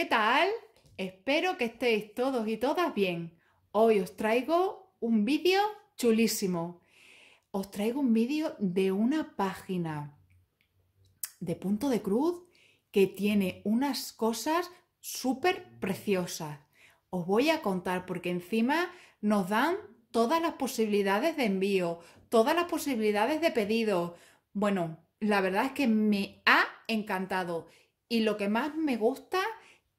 ¿Qué tal? Espero que estéis todos y todas bien. Hoy os traigo un vídeo chulísimo. Os traigo un vídeo de una página de punto de cruz que tiene unas cosas súper preciosas. Os voy a contar porque encima nos dan todas las posibilidades de envío, todas las posibilidades de pedido. Bueno, la verdad es que me ha encantado y lo que más me gusta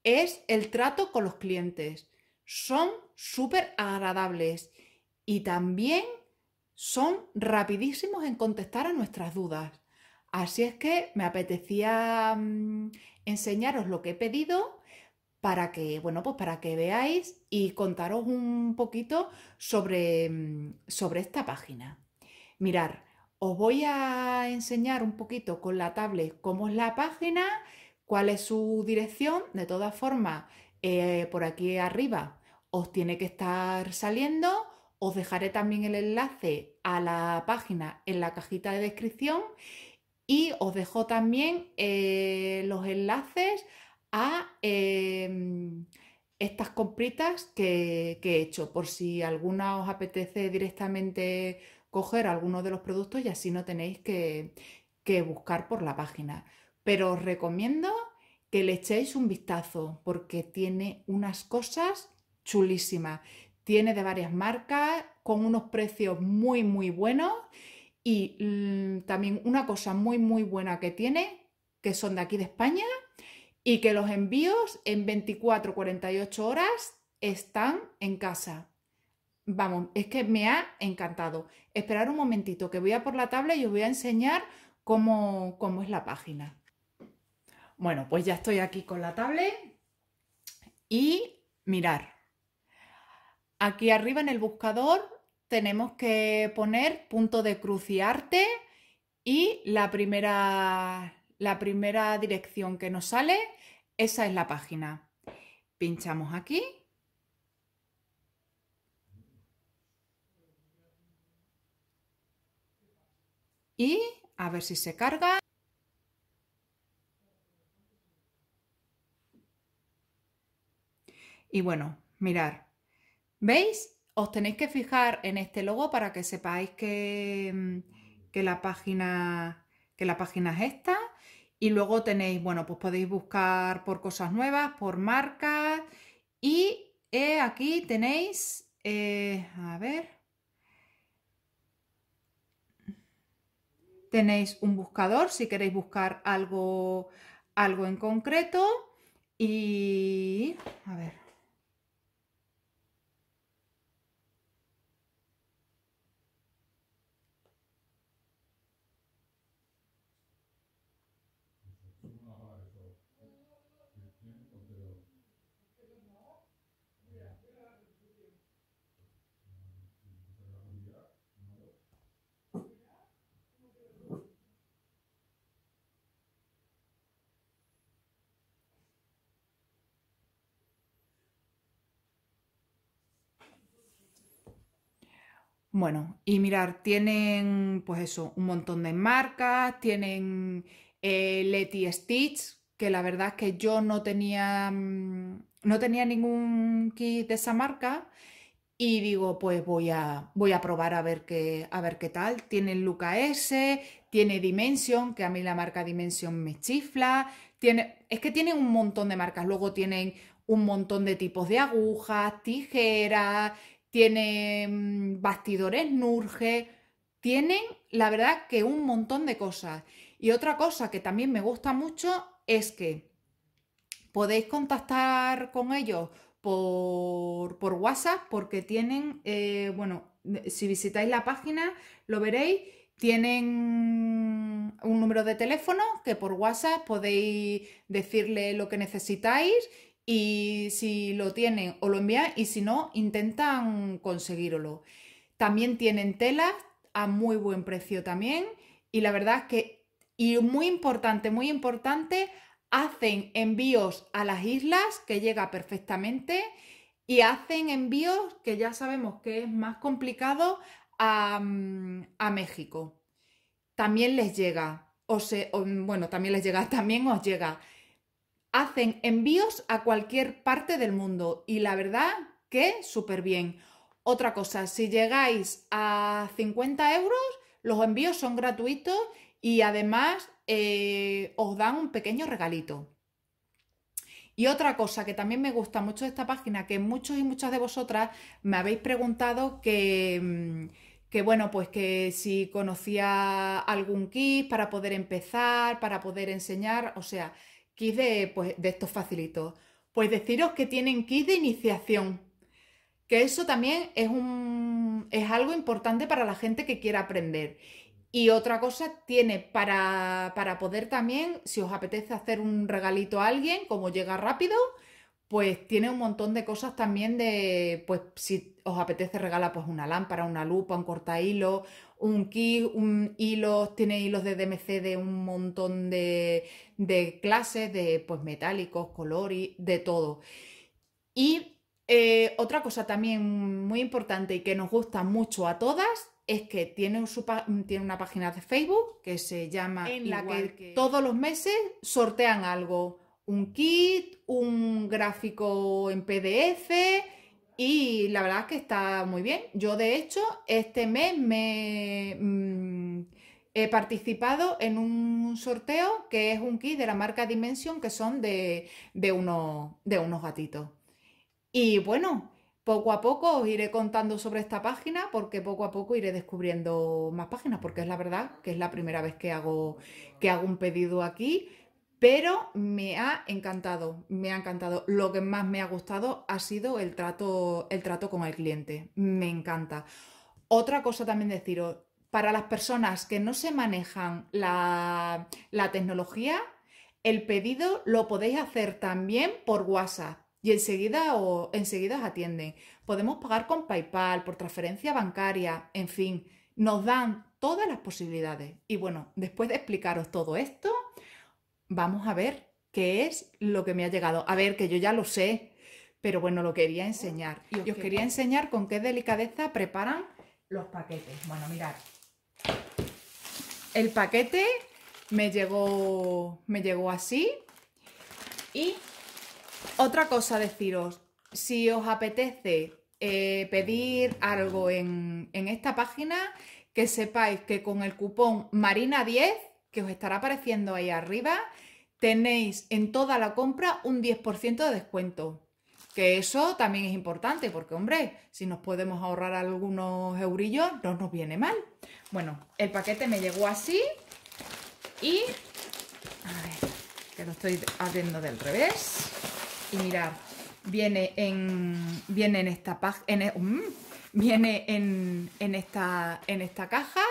es el trato con los clientes. Son súper agradables y también son rapidísimos en contestar a nuestras dudas. Así es que me apetecía mm, enseñaros lo que he pedido para que, bueno, pues para que veáis y contaros un poquito sobre, mm, sobre esta página. Mirar, os voy a enseñar un poquito con la tablet cómo es la página, cuál es su dirección. De todas formas, eh, por aquí arriba os tiene que estar saliendo. Os dejaré también el enlace a la página en la cajita de descripción y os dejo también eh, los enlaces a em, estas compritas que, he hecho por si alguna os apetece directamente coger alguno de los productos y así no tenéis que buscar por la página pero os recomiendo que le echéis un vistazo porque tiene unas cosas chulísimas. Tiene de varias marcas con unos precios muy, muy buenos y mm, también una cosa muy, muy buena que tiene, que son de aquí de España y que los envíos en 24, 48 horas están en casa. Vamos, es que me ha encantado. Esperar un momentito que voy a por la tabla y os voy a enseñar cómo es la página. Bueno, pues ya estoy aquí con la tablet y mirar. Aquí arriba en el buscador tenemos que poner punto de cruz y arte y la primera, la primera dirección que nos sale, esa es la página. Pinchamos aquí. Y a ver si se carga. Y bueno, mirar. ¿Veis? Os tenéis que fijar en este logo para que sepáis mm, que, la, página, que la página es esta. Y luego tenéis, bueno, pues podéis buscar por cosas nuevas, por marcas. Y eh, aquí tenéis, eh, a ver, tenéis un buscador si queréis buscar algo, algo en concreto. Y, a ver, Bueno, y mirar, tienen pues eso, un montón de marcas, tienen eh, Letty Stitch, que la verdad es que yo no tenía, mm, no tenía ningún kit de esa marca y digo, pues voy a, voy a probar a ver, qué, a ver qué tal. Tienen Luca S, tiene Dimension, que a mí la marca Dimension me chifla. Tiene, es que tienen un montón de marcas. Luego tienen un montón de tipos de agujas, tijeras, tienen bastidores Nurge, tienen la verdad que un montón de cosas. Y otra cosa que también me gusta mucho es que podéis contactar con ellos por, WhatsApp porque tienen, eh, bueno, si visitáis la página lo veréis, tienen un número de teléfono que por WhatsApp podéis decirle lo que necesitáis y si lo tienen o lo envían y si no, intentan conseguirlo. También tienen telas a muy buen precio también y la verdad es que, y muy importante, muy importante, hacen envíos a las islas que llega perfectamente y hacen envíos que ya sabemos que es más complicado a, mm, a México. También les llega, o, se, mm, bueno, también les llega, también os llega hacen envíos a cualquier parte del mundo y la verdad que súper bien. Otra cosa, si llegáis a 50 euros, los envíos son gratuitos y además eh, os dan un pequeño regalito. Y otra cosa que también me gusta mucho de esta página, que muchos y muchas de vosotras me habéis preguntado que, mm, que bueno, pues que si conocía algún kit para poder empezar, para poder enseñar, o sea, de, pues, de estos facilitos. Pues deciros que tienen kits de iniciación, que eso también es, un, es algo importante para la gente que quiera aprender. Y otra cosa, tiene para, para poder también, si os apetece hacer un regalito a alguien, como llega rápido, pues tiene un montón de cosas también de, pues si os apetece regalar pues una lámpara, una lupa, un cortahilo, un kit, un hilo, tiene hilos de DMC de un montón de, de clases, de pues metálicos, colores, de todo. Y eh, otra cosa también muy importante y que nos gusta mucho a todas es que tiene, tiene una página de Facebook que se llama en todos los meses sortean algo, un kit, un gráfico en PDF, y la verdad es que está muy bien. Yo de hecho este mes me mm, he participado en un sorteo que es un kit de la marca Dimension que son de, de, de unos gatitos. Y bueno, poco a poco os iré contando sobre esta página porque poco a poco iré descubriendo más páginas porque es la verdad que es la primera vez que que hago un pedido aquí pero me ha encantado, me ha encantado. Lo que más me ha gustado ha sido el trato, el trato con el cliente. Me encanta. Otra cosa también deciros, para las personas que no se manejan la, tecnología, el pedido lo podéis hacer también por WhatsApp y enseguida, o, enseguida os atienden. Podemos pagar con PayPal, por transferencia bancaria, en fin, nos dan todas las posibilidades. Y bueno, después de explicaros todo esto, vamos a ver qué es lo que me ha llegado. A ver, que yo ya lo sé, pero bueno, lo quería enseñar. Y os, quería enseñar con qué delicadeza preparan los paquetes. Bueno, mirad. El paquete me llegó, me llegó así. Y otra cosa deciros, si os apetece eh, pedir algo en, en esta página, que sepáis que con el cupón Marina10 que os estará apareciendo ahí arriba, tenéis en toda la compra un 10% de descuento. Que eso también es importante, porque hombre, si nos podemos ahorrar algunos eurillos, no nos viene mal. Bueno, el paquete me llegó así y... A ver, que lo estoy abriendo del revés. Y mirad, viene en, viene en esta mm, viene en, esta, en esta caja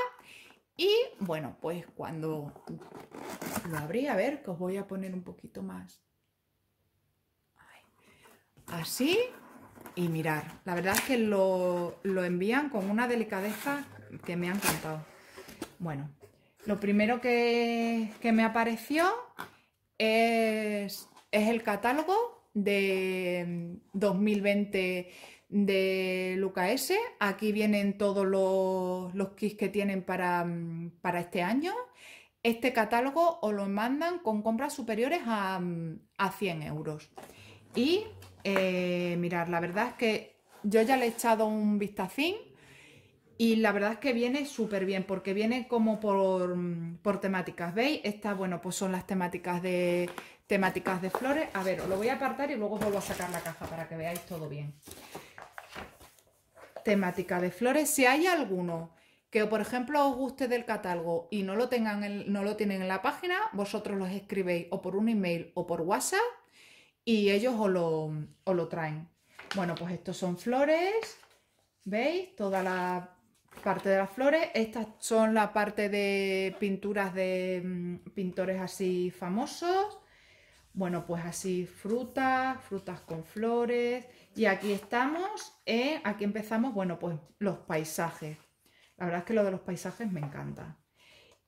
y bueno, pues cuando lo abrí, a ver, que os voy a poner un poquito más. Así y mirar. La verdad es que lo, lo envían con una delicadeza que me ha encantado. Bueno, lo primero que, que me apareció es, es el catálogo de 2020 mm, de Luca S. Aquí vienen todos los, kits que tienen mm, para, este año. Este catálogo os lo mandan con compras superiores a, 100 mm, euros. Y eh, mirad, la verdad es que yo ya le he echado un vistacín y la verdad es que viene súper bien porque viene como por, mm, temáticas. ¿Veis? Estas, bueno, pues son las temáticas de, temáticas de flores. A ver, os lo voy a apartar y luego os vuelvo a sacar la caja para que veáis todo bien temática de flores. Si hay alguno que, por ejemplo, os guste del catálogo y no lo, tengan no lo tienen en la página, vosotros los escribéis o por un email o por WhatsApp y ellos lo, os lo traen. Bueno, pues estos son flores, ¿veis? Toda la parte de las flores. Estas son la parte de pinturas de mm, pintores así famosos. Bueno, pues así frutas, frutas con flores. Y aquí estamos, eh, aquí empezamos, bueno, pues los paisajes. La verdad es que lo de los paisajes me encanta.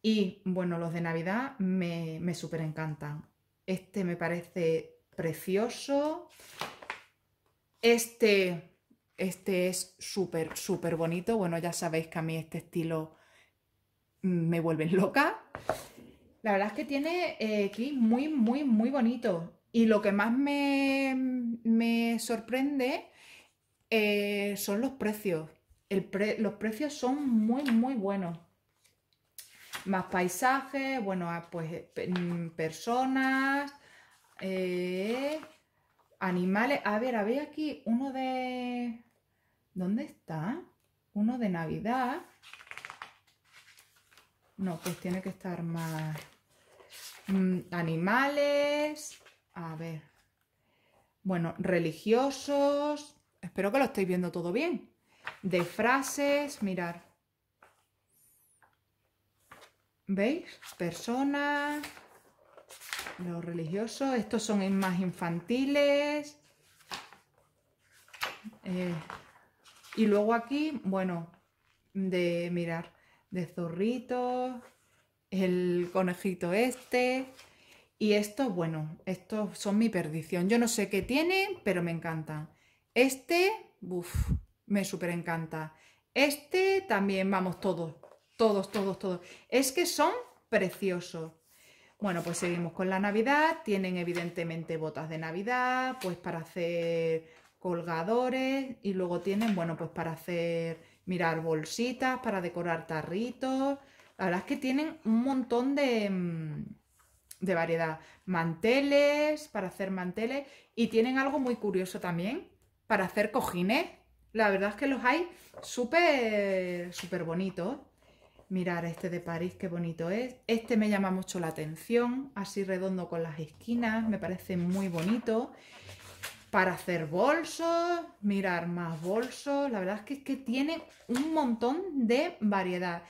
Y bueno, los de Navidad me, me súper encantan. Este me parece precioso. Este, este es súper, súper bonito. Bueno, ya sabéis que a mí este estilo me vuelve loca. La verdad es que tiene aquí eh, muy, muy, muy bonito. Y lo que más me, sorprende eh, son los precios. los precios son muy, muy buenos. Más paisajes, bueno, ah, pues eh, mm, personas, animales. A ver, a ver aquí uno de... ¿Dónde está? Uno de Navidad. No, pues tiene que estar más... Mm, animales, a ver, bueno, religiosos, espero que lo estéis viendo todo bien, de frases, mirar. ¿Veis? Personas, los religiosos, estos son más infantiles. Eh, y luego aquí, bueno, de mirar, de zorritos, el conejito este. Y estos, bueno, estos son mi perdición. Yo no sé qué tienen, pero me encantan. Este, uff, me súper encanta. Este también, vamos, todos, todos, todos, todos. Es que son preciosos. Bueno, pues seguimos con la Navidad. Tienen evidentemente botas de Navidad, pues para hacer colgadores y luego tienen, bueno, pues para hacer, mirar bolsitas, para decorar tarritos, la verdad es que tienen un montón de, mm, de variedad. Manteles, para hacer manteles. Y tienen algo muy curioso también, para hacer cojines. La verdad es que los hay súper, súper bonitos. Mirar este de París, qué bonito es. Este me llama mucho la atención, así redondo con las esquinas, me parece muy bonito. Para hacer bolsos, mirar más bolsos, la verdad que, es que tienen un montón de variedad.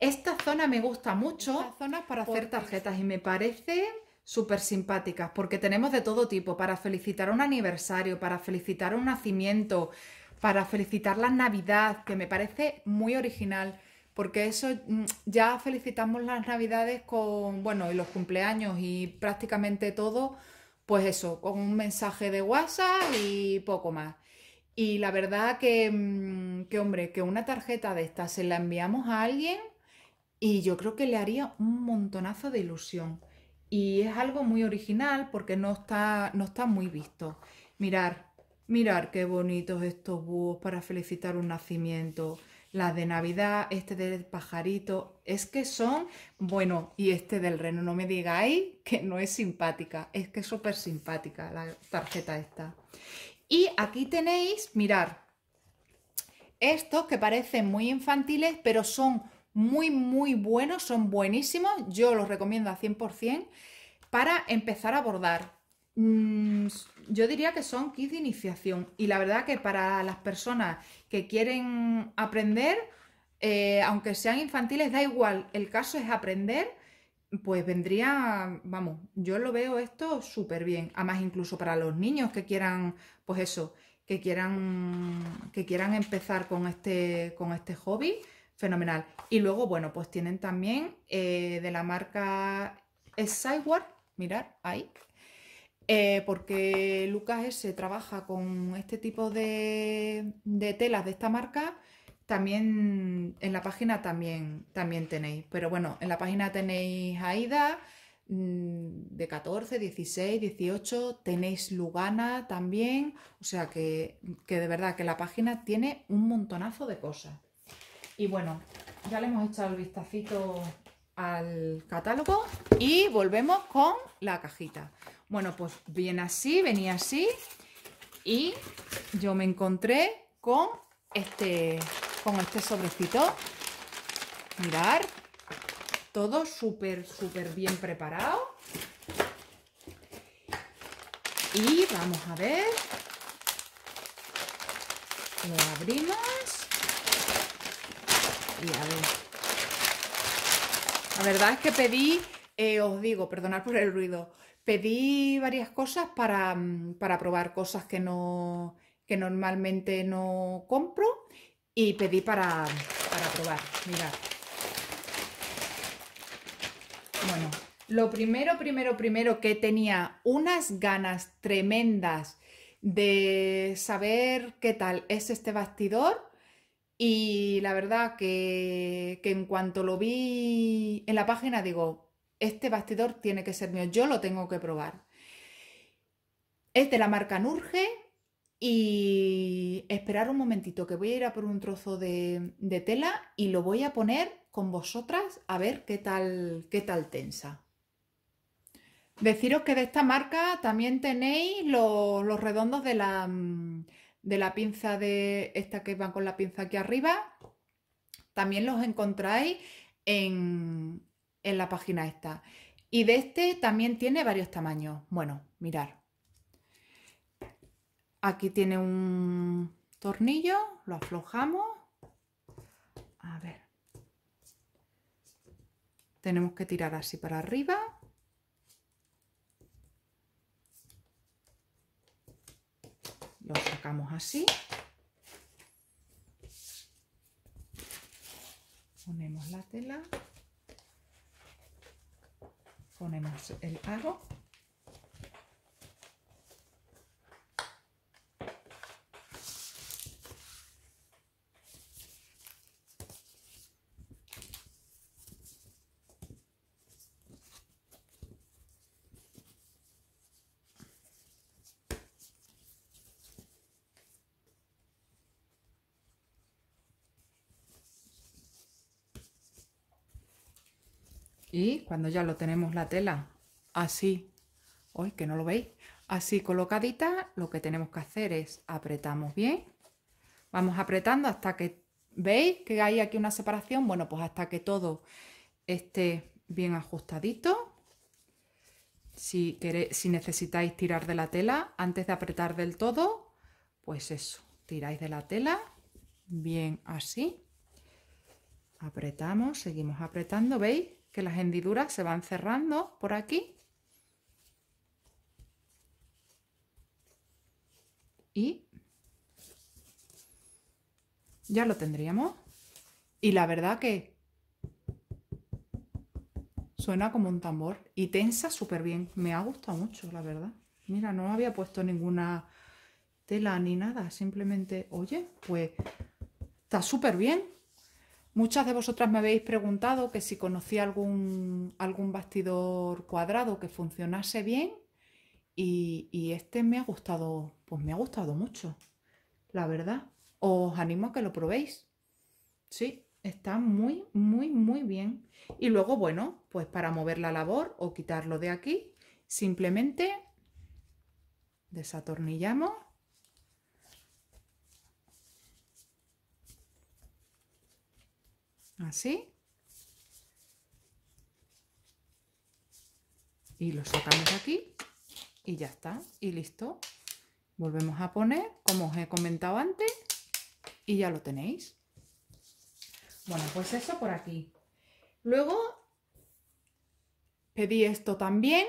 Esta zona me gusta mucho zonas para hacer tarjetas y me parece súper simpáticas porque tenemos de todo tipo, para felicitar un aniversario, para felicitar un nacimiento, para felicitar la Navidad, que me parece muy original porque eso mm, ya felicitamos las Navidades con, bueno, y los cumpleaños y prácticamente todo, pues eso, con un mensaje de WhatsApp y poco más. Y la verdad que, mm, que, hombre, que una tarjeta de estas se la enviamos a alguien y yo creo que le haría un montonazo de ilusión. Y es algo muy original porque no está, no está muy visto. Mirar, mirar qué bonitos estos búhos para felicitar un nacimiento. Las de Navidad, este del pajarito, es que son, bueno, y este del reno, no me digáis que no es simpática, es que es súper simpática la tarjeta esta. Y aquí tenéis, mirar, estos que parecen muy infantiles, pero son muy, muy buenos, son buenísimos, yo los recomiendo a 100% para empezar a bordar. Mm, yo diría que son kits de iniciación y la verdad que para las personas que quieren aprender, eh, aunque sean infantiles, da igual, el caso es aprender, pues vendría, vamos, yo lo veo esto súper bien, además incluso para los niños que quieran, pues eso, que quieran, que quieran empezar con este, con este hobby, Fenomenal. Y luego, bueno, pues tienen también eh, de la marca Sideward, mirar ahí, eh, porque Lucas S trabaja con este tipo de, de, telas de esta marca. También en la página también, también tenéis. Pero bueno, en la página tenéis Aida mm, de 14, 16, 18, tenéis Lugana también, o sea que, que de verdad que la página tiene un montonazo de cosas. Y bueno, ya le hemos echado el vistacito al catálogo y volvemos con la cajita. Bueno, pues bien así, venía así y yo me encontré con este, con este sobrecito. Mirar, todo súper, súper bien preparado. Y vamos a ver. Lo abrimos y La verdad es que pedí, eh, os digo, perdonad por el ruido, pedí varias cosas para, mm, probar cosas que, no, normalmente no compro y pedí para, para probar. Mirad. Bueno, lo primero, primero, primero que tenía unas ganas tremendas de saber qué tal es este bastidor y la verdad que, en cuanto lo vi en la página, digo, este bastidor tiene que ser mío, yo lo tengo que probar. Es de la marca Nurge y esperar un momentito que voy a ir a por un trozo de, tela y lo voy a poner con vosotras a ver qué tal, qué tal tensa. Deciros que de esta marca también tenéis los redondos de la mm, de la pinza de esta que van con la pinza aquí arriba. También los encontráis en, en la página esta. Y de este también tiene varios tamaños. Bueno, mirar. Aquí tiene un tornillo, lo aflojamos. A ver. Tenemos que tirar así para arriba. Lo sacamos así. Ponemos la tela. Ponemos el aro Y cuando ya lo tenemos la tela así, hoy que no lo veis, así colocadita, lo que tenemos que hacer es apretamos bien. Vamos apretando hasta que veis que hay aquí una separación. Bueno, pues hasta que todo esté bien ajustadito. Si, queréis, si necesitáis tirar de la tela antes de apretar del todo, pues eso, tiráis de la tela bien así. Apretamos, seguimos apretando, ¿veis? que las hendiduras se van cerrando por aquí y ya lo tendríamos y la verdad que suena como un tambor y tensa súper bien me ha gustado mucho la verdad mira no había puesto ninguna tela ni nada simplemente oye pues está súper bien Muchas de vosotras me habéis preguntado que si conocía algún, algún bastidor cuadrado que funcionase bien y, y, este me ha gustado, pues me ha gustado mucho, la verdad. Os animo a que lo probéis. Sí, está muy, muy, muy bien. Y luego, bueno, pues para mover la labor o quitarlo de aquí, simplemente desatornillamos Así. ¿Ah, y lo sacamos aquí y ya está. Y listo. Volvemos a poner, como os he comentado antes, y ya lo tenéis. Bueno, pues eso por aquí. Luego pedí esto también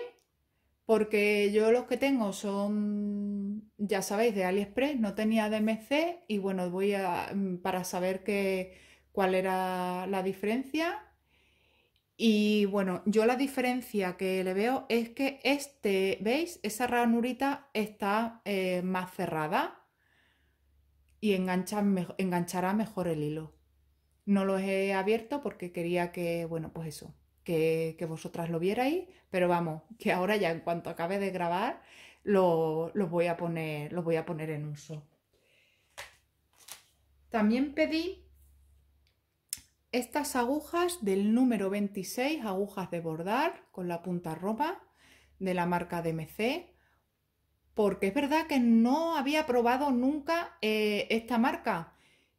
porque yo los que tengo son, ya sabéis, de AliExpress, no tenía DMC y bueno, voy a, mm, para saber que cuál era la diferencia. Y bueno, yo la diferencia que le veo es que este, ¿veis? Esa ranurita está eh, más cerrada y enganchará mejor el hilo. No los he abierto porque quería que, bueno, pues eso, que, vosotras lo vierais, pero vamos, que ahora ya en cuanto acabe de grabar, los lo voy, a poner, lo voy a poner en uso. También pedí estas agujas del número 26, agujas de bordar con la punta ropa de la marca DMC, porque es verdad que no había probado nunca eh, esta marca.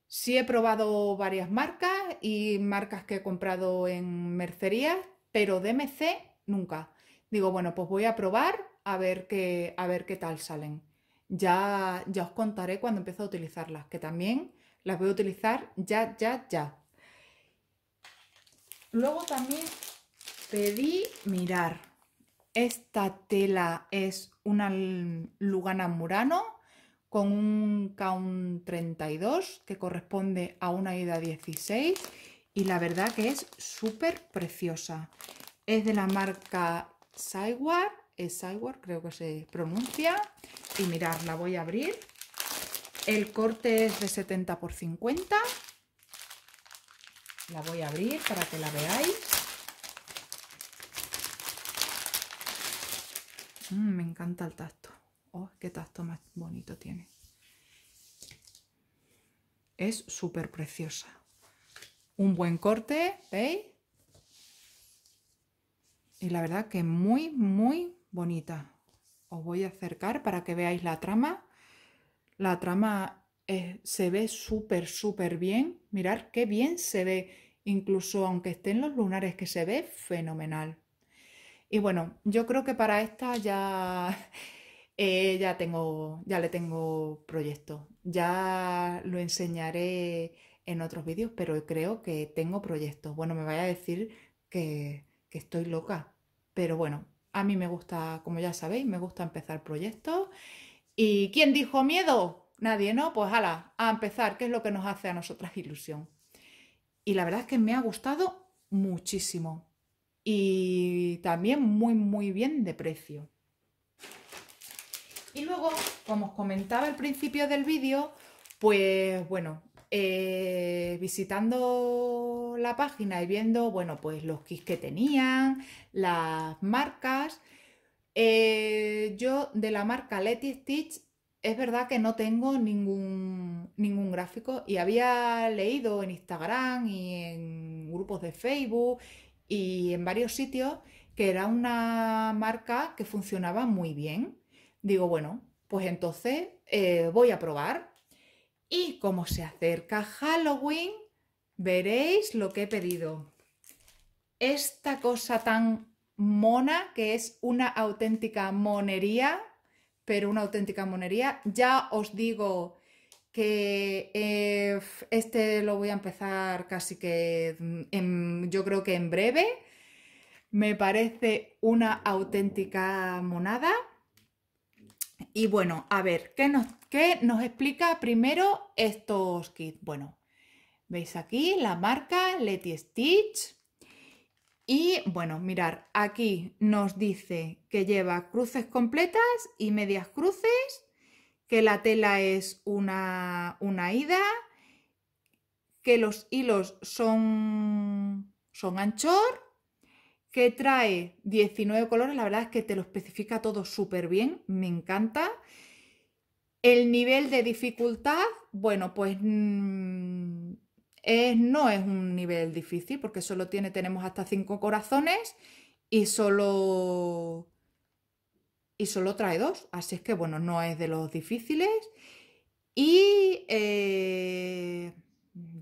Sí he probado varias marcas y marcas que he comprado en mercerías, pero DMC nunca. Digo, bueno, pues voy a probar a ver qué, a ver qué tal salen. Ya, ya os contaré cuando empiezo a utilizarlas, que también las voy a utilizar ya, ya, ya. Luego también pedí mirar. Esta tela es una Lugana Murano con un count 32 que corresponde a una ida 16 y la verdad que es súper preciosa. Es de la marca Saiwar, es creo que se pronuncia y mirar la voy a abrir. El corte es de 70 por 50 la voy a abrir para que la veáis. Mm, me encanta el tacto. Oh, qué tacto más bonito tiene. Es súper preciosa. Un buen corte, ¿veis? Y la verdad que muy, muy bonita. Os voy a acercar para que veáis la trama. La trama eh, se ve súper, súper bien. Mirar qué bien se ve, incluso aunque estén los lunares, que se ve fenomenal. Y bueno, yo creo que para esta ya, eh, ya tengo, ya le tengo proyecto. Ya lo enseñaré en otros vídeos, pero creo que tengo proyectos. Bueno, me vaya a decir que, que estoy loca, pero bueno, a mí me gusta, como ya sabéis, me gusta empezar proyectos. ¿Y quién dijo miedo? Nadie, ¿no? Pues ala, a empezar, qué es lo que nos hace a nosotras ilusión. Y la verdad es que me ha gustado muchísimo. Y también muy, muy bien de precio. Y luego, como os comentaba al principio del vídeo, pues bueno, eh, visitando la página y viendo, bueno, pues los kits que tenían, las marcas. Eh, yo de la marca Letty Stitch es verdad que no tengo ningún, ningún gráfico y había leído en Instagram y en grupos de Facebook y en varios sitios que era una marca que funcionaba muy bien. Digo, bueno, pues entonces eh, voy a probar. Y como se acerca Halloween, veréis lo que he pedido. Esta cosa tan mona que es una auténtica monería pero una auténtica monería. Ya os digo que eh, este lo voy a empezar casi que mm, yo creo que en breve. Me parece una auténtica monada. Y bueno, a ver, ¿qué nos, qué nos explica primero estos kits? Bueno, veis aquí la marca Letty Stitch. Y bueno, mirar, aquí nos dice que lleva cruces completas y medias cruces, que la tela es una, una ida, que los hilos son, son anchor, que trae 19 colores, la verdad es que te lo especifica todo súper bien, me encanta. El nivel de dificultad, bueno, pues mm, no es un nivel difícil porque solo tiene, tenemos hasta cinco corazones y solo, y solo trae dos. Así es que bueno, no es de los difíciles. Y eh,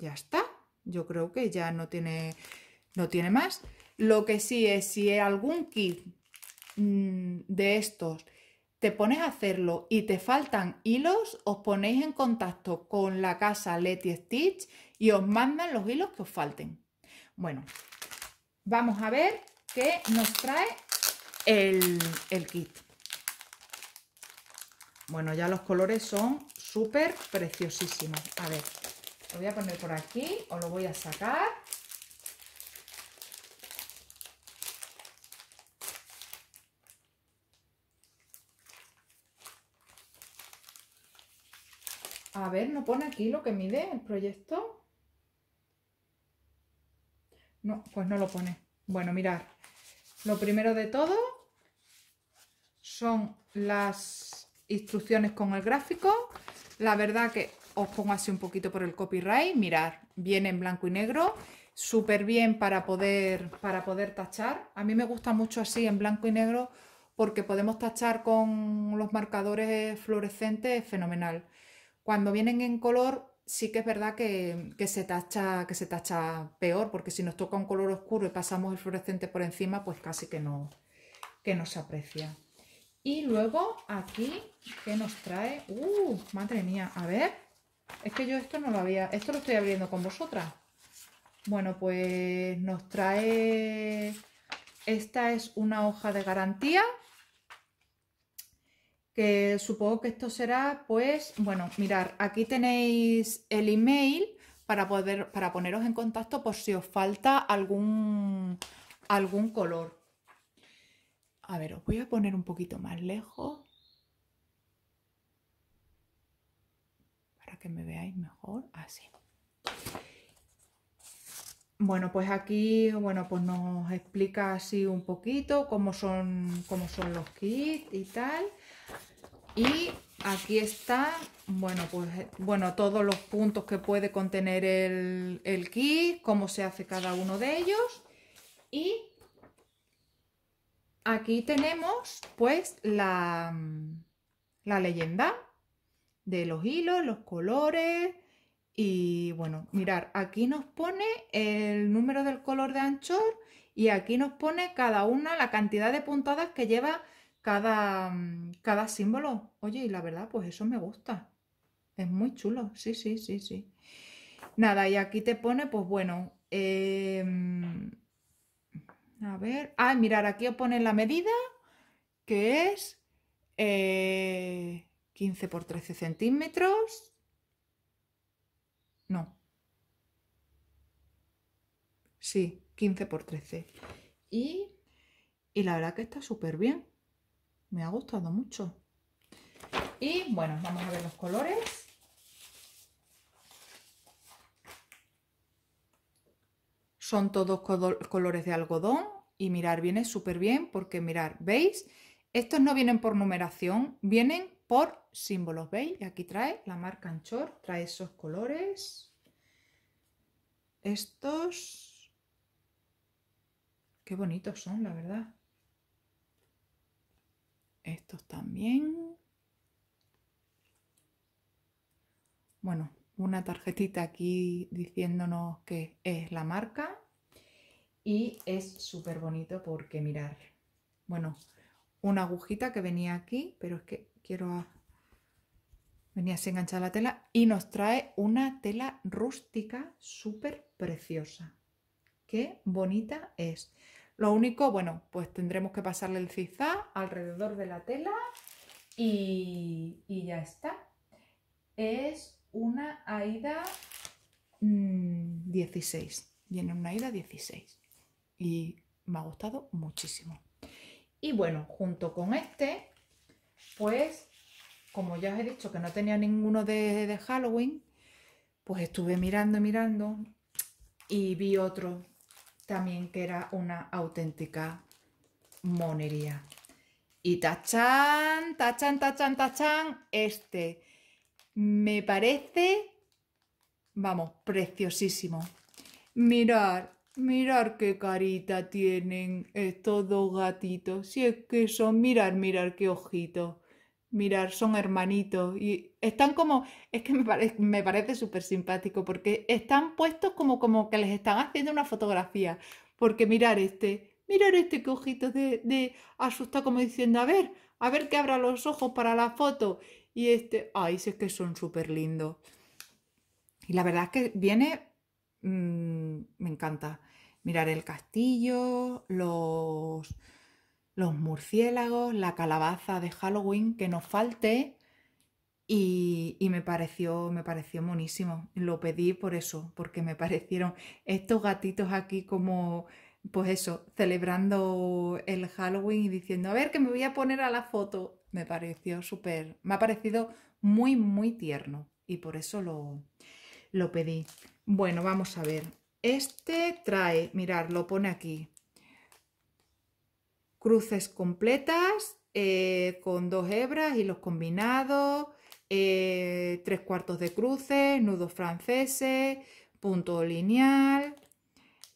ya está. Yo creo que ya no tiene, no tiene más. Lo que sí es, si algún kit mm, de estos te pones a hacerlo y te faltan hilos, os ponéis en contacto con la casa Letty Stitch y os mandan los hilos que os falten. Bueno, vamos a ver qué nos trae el, kit. Bueno, ya los colores son súper preciosísimos. A ver, lo voy a poner por aquí, os lo voy a sacar. A ver, ¿no pone aquí lo que mide el proyecto? No, pues no lo pone. Bueno, mirar. Lo primero de todo son las instrucciones con el gráfico. La verdad que os pongo así un poquito por el copyright. Mirad, viene en blanco y negro. Súper bien para poder, para poder tachar. A mí me gusta mucho así en blanco y negro porque podemos tachar con los marcadores fluorescentes fenomenal. Cuando vienen en color, sí que es verdad que, se tacha, que se tacha peor, porque si nos toca un color oscuro y pasamos el fluorescente por encima, pues casi que no, no se aprecia. Y luego aquí, ¿qué nos trae? ¡Uh! Madre mía, a ver. Es que yo esto no lo había... Esto lo estoy abriendo con vosotras. Bueno, pues nos trae... Esta es una hoja de garantía que supongo que esto será, pues, bueno, mirar, aquí tenéis el email para poder, para poneros en contacto por si os falta algún, algún color. A ver, os voy a poner un poquito más lejos. Para que me veáis mejor, así. Bueno, pues aquí, bueno, pues nos explica así un poquito cómo son, cómo son los kits y tal. Y aquí está, bueno, pues, bueno, todos los puntos que puede contener el, el kit, cómo se hace cada uno de ellos. Y aquí tenemos, pues, la, la leyenda de los hilos, los colores, y bueno, mirar, aquí nos pone el número del color de anchor y aquí nos pone cada una la cantidad de puntadas que lleva cada, símbolo. Oye, y la verdad, pues eso me gusta. Es muy chulo, sí, sí, sí, sí. Nada, y aquí te pone, pues bueno, em, a ver, ah, mirar, aquí os pone la medida, que es 15 eh, por 13 centímetros. No. Sí, 15 por 13. Y, y la verdad que está súper bien me ha gustado mucho y bueno vamos a ver los colores son todos colores de algodón y mirar viene súper bien porque mirar veis estos no vienen por numeración vienen por símbolos veis y aquí trae la marca anchor trae esos colores estos qué bonitos son la verdad estos también. Bueno, una tarjetita aquí diciéndonos que es la marca. Y es súper bonito porque mirar. Bueno, una agujita que venía aquí, pero es que quiero... Venía se engancha la tela y nos trae una tela rústica súper preciosa. Qué bonita es. Lo único, bueno, pues tendremos que pasarle el zigzag alrededor de la tela y, ya está. Es una aida 16. Mm, Viene una aida 16. Y me ha gustado muchísimo. Y bueno, junto con este, pues como ya os he dicho que no tenía ninguno de, de Halloween, pues estuve mirando, y mirando y vi otro también que era una auténtica monería. Y tachan, tachan, tachan, tachan, este me parece, vamos, preciosísimo. Mirar, mirar qué carita tienen estos dos gatitos. Si es que son, mirar, mirar qué ojitos mirar, son hermanitos y están como, es que me, parece súper simpático porque están puestos como, como que les están haciendo una fotografía, porque mirar este, mirar este cojito de, asusta como diciendo, a ver, a ver que abra los ojos para la foto y este, ay, si es que son súper lindos. Y la verdad es que viene, mm, me encanta mirar el castillo, los los murciélagos, la calabaza de Halloween, que nos falte. Y, me pareció, me pareció monísimo. Lo pedí por eso, porque me parecieron estos gatitos aquí como, pues eso, celebrando el Halloween y diciendo, a ver, que me voy a poner a la foto. Me pareció súper, me ha parecido muy, muy tierno. Y por eso lo, lo pedí. Bueno, vamos a ver. Este trae, mirar, lo pone aquí cruces completas eh, con dos hebras y los combinados, eh, tres cuartos de cruces, nudos franceses, punto lineal.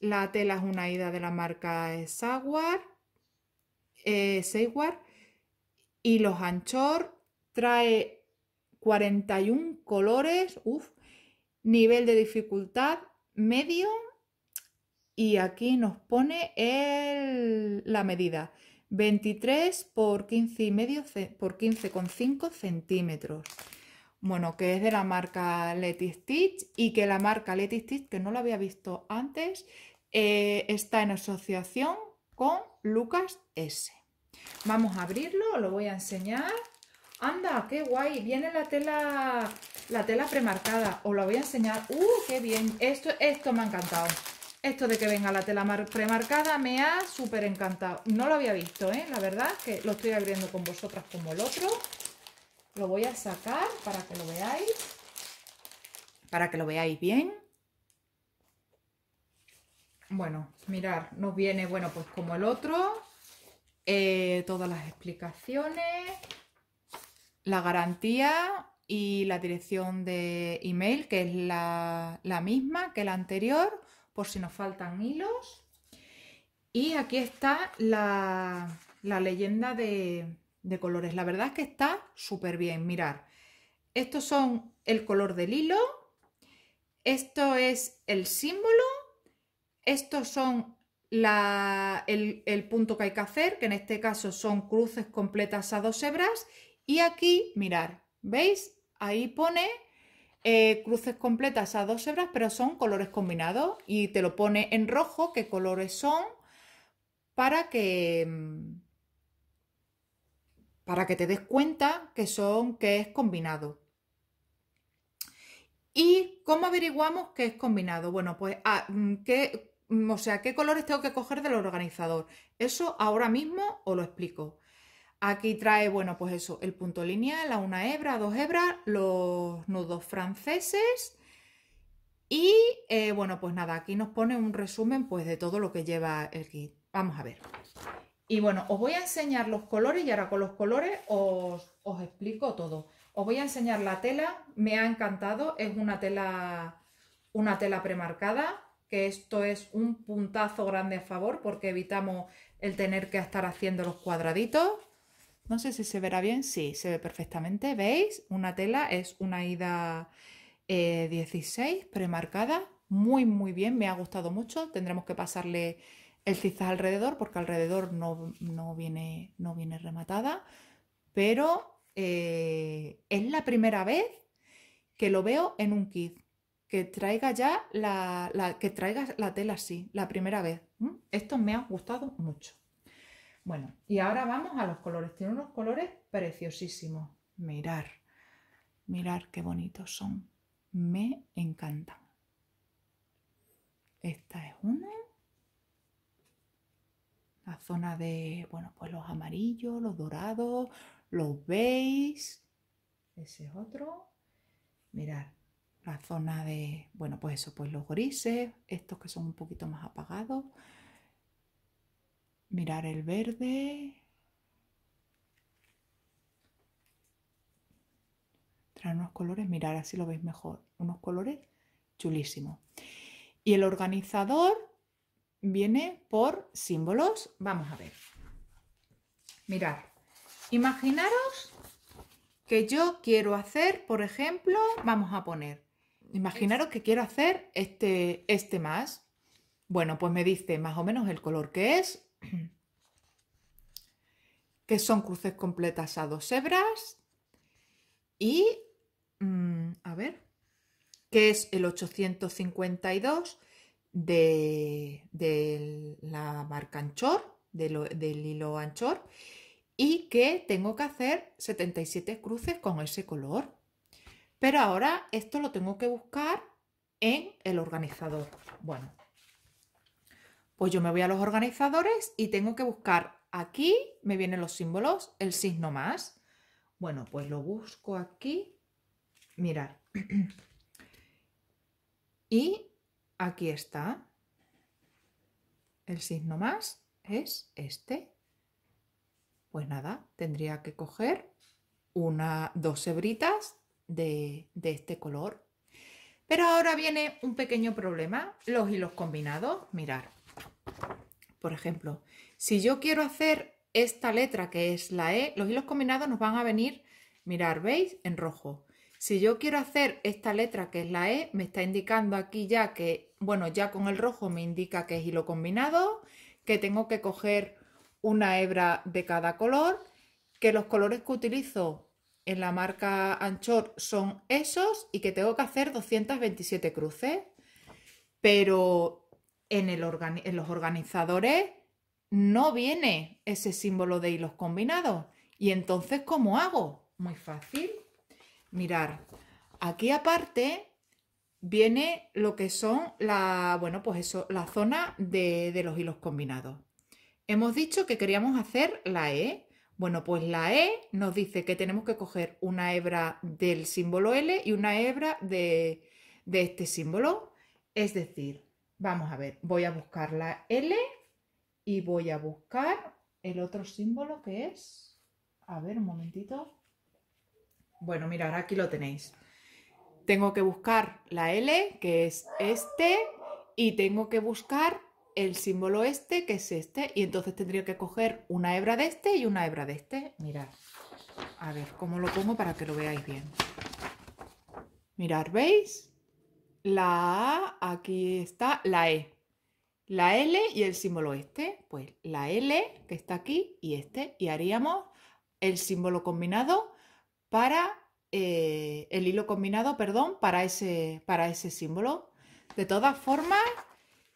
La tela es una ida de la marca Saguar, eh, y los anchor trae 41 colores, nivel de dificultad medio y aquí nos pone la medida. 23 por 15 y medio por 15,5 centímetros. Bueno, que es de la marca Letty Stitch y que la marca Letty Stitch, que no lo había visto antes, eh, está en asociación con Lucas S. Vamos a abrirlo, lo voy a enseñar. ¡Anda, qué guay! Viene la tela, la tela premarcada. Os lo voy a enseñar. ¡Uh, qué bien! Esto, esto me ha encantado. Esto de que venga la tela premarcada me ha súper encantado. No lo había visto, ¿eh? La verdad que lo estoy abriendo con vosotras como el otro. Lo voy a sacar para que lo veáis. Para que lo veáis bien. Bueno, mirar, nos viene, bueno, pues como el otro. Eh, todas las explicaciones. La garantía y la dirección de email, que es la, la misma que la anterior por si nos faltan hilos. Y aquí está la, la leyenda de, de, colores. La verdad es que está súper bien, mirar. Estos son el color del hilo, esto es el símbolo, estos son la, el, el punto que hay que hacer, que en este caso son cruces completas a dos hebras. Y aquí, mirar, ¿veis? Ahí pone eh, cruces completas a dos hebras, pero son colores combinados y te lo pone en rojo qué colores son para que mm, para que te des cuenta que son que es combinado. ¿Y cómo averiguamos que es combinado? Bueno, pues ah, mm, ¿qué, mm, o sea, qué colores tengo que coger del organizador. Eso ahora mismo os lo explico. Aquí trae, bueno, pues eso, el punto lineal a una hebra, dos hebras, los nudos franceses y, eh, bueno, pues nada, aquí nos pone un resumen pues de todo lo que lleva el kit. Vamos a ver. Y bueno, os voy a enseñar los colores y ahora con los colores os, os explico todo. Os voy a enseñar la tela, me ha encantado, es una tela, una tela premarcada, que esto es un puntazo grande a favor porque evitamos el tener que estar haciendo los cuadraditos. No sé si se verá bien, sí, se ve perfectamente. ¿Veis? Una tela es una ida 16 eh, premarcada, muy muy bien, me ha gustado mucho. Tendremos que pasarle el cizas alrededor porque alrededor no, viene, no viene rematada, pero eh, es la primera vez que lo veo en un kit que traiga ya la, que la tela así, la primera vez. ¿Mm? Esto me ha gustado mucho. Bueno, y ahora vamos a los colores. Tiene unos colores preciosísimos. Mirar, mirar qué bonitos son. Me encantan. Esta es una. La zona de, bueno, pues los amarillos, los dorados, los beige. Ese es otro. Mirar, la zona de, bueno, pues eso, pues los grises, estos que son un poquito más apagados mirar el verde. Traer unos colores, mirar así lo veis mejor. Unos colores chulísimos. Y el organizador viene por símbolos. Vamos a ver. mirar imaginaros que yo quiero hacer, por ejemplo, vamos a poner, imaginaros que quiero hacer este, este más. Bueno, pues me dice más o menos el color que es, que son cruces completas a dos hebras y, mm, a ver, que es el 852 de, de la marca anchor, del hilo anchor, y que tengo que hacer 77 cruces con ese color. Pero ahora esto lo tengo que buscar en el organizador. Bueno, pues yo me voy a los organizadores y tengo que buscar aquí, me vienen los símbolos, el signo más. Bueno, pues lo busco aquí. Mirad. y aquí está. El signo más es este. Pues nada, tendría que coger una, dos hebritas de, de este color. Pero ahora viene un pequeño problema, los hilos combinados. Mirar, por ejemplo, si yo quiero hacer esta letra que es la E, los hilos combinados nos van a venir, mirar, ¿veis? En rojo. Si yo quiero hacer esta letra que es la E, me está indicando aquí ya que, bueno, ya con el rojo me indica que es hilo combinado, que tengo que coger una hebra de cada color, que los colores que utilizo en la marca Anchor son esos y que tengo que hacer 227 cruces. Pero en, los organizadores no viene ese símbolo de hilos combinados. Y entonces, ¿cómo hago? Muy fácil. Mirar, aquí aparte viene lo que son la, bueno, pues eso, la zona de, los hilos combinados. Hemos dicho que queríamos hacer la E. Bueno, pues la E nos dice que tenemos que coger una hebra del símbolo L y una hebra de este símbolo. Es decir, Vamos a ver, voy a buscar la L y voy a buscar el otro símbolo que es... A ver, un momentito. Bueno, mirad, aquí lo tenéis. Tengo que buscar la L, que es este, y tengo que buscar el símbolo este, que es este, y entonces tendría que coger una hebra de este y una hebra de este. Mirad, a ver cómo lo pongo para que lo veáis bien. Mirad, ¿veis? la A, aquí está la E. La L y el símbolo este, pues la L que está aquí y este, y haríamos el símbolo combinado para eh, el hilo combinado, perdón, para ese, para ese símbolo. De todas formas,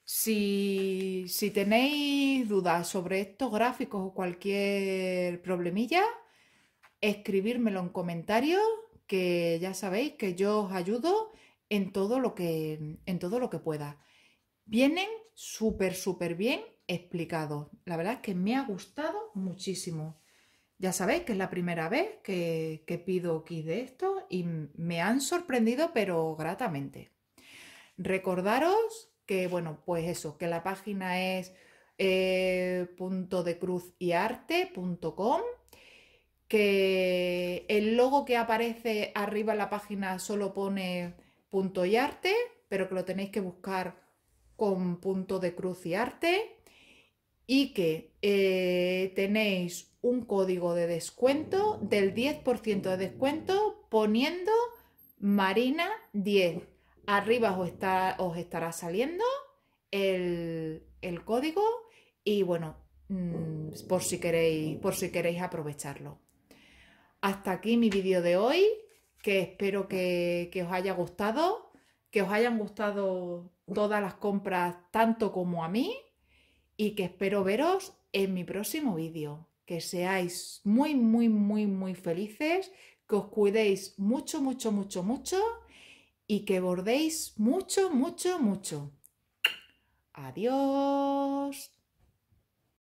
si, si, tenéis dudas sobre estos gráficos o cualquier problemilla, escribírmelo en comentarios, que ya sabéis que yo os ayudo en todo lo que, en todo lo que pueda. Vienen súper, súper bien explicados. La verdad es que me ha gustado muchísimo. Ya sabéis que es la primera vez que, pido kit de esto y me han sorprendido, pero gratamente. Recordaros que, bueno, pues eso, que la página es eh, punto de cruz y arte.com que el logo que aparece arriba en la página solo pone punto y arte, pero que lo tenéis que buscar con punto de cruz y arte y que eh, tenéis un código de descuento del 10% de descuento poniendo Marina 10. Arriba os, está, os estará saliendo el, código y bueno, mm, por, si queréis, por si queréis aprovecharlo. Hasta aquí mi vídeo de hoy que espero que, que os haya gustado, que os hayan gustado todas las compras tanto como a mí y que espero veros en mi próximo vídeo. Que seáis muy, muy, muy, muy felices, que os cuidéis mucho, mucho, mucho, mucho y que bordéis mucho, mucho, mucho. Adiós.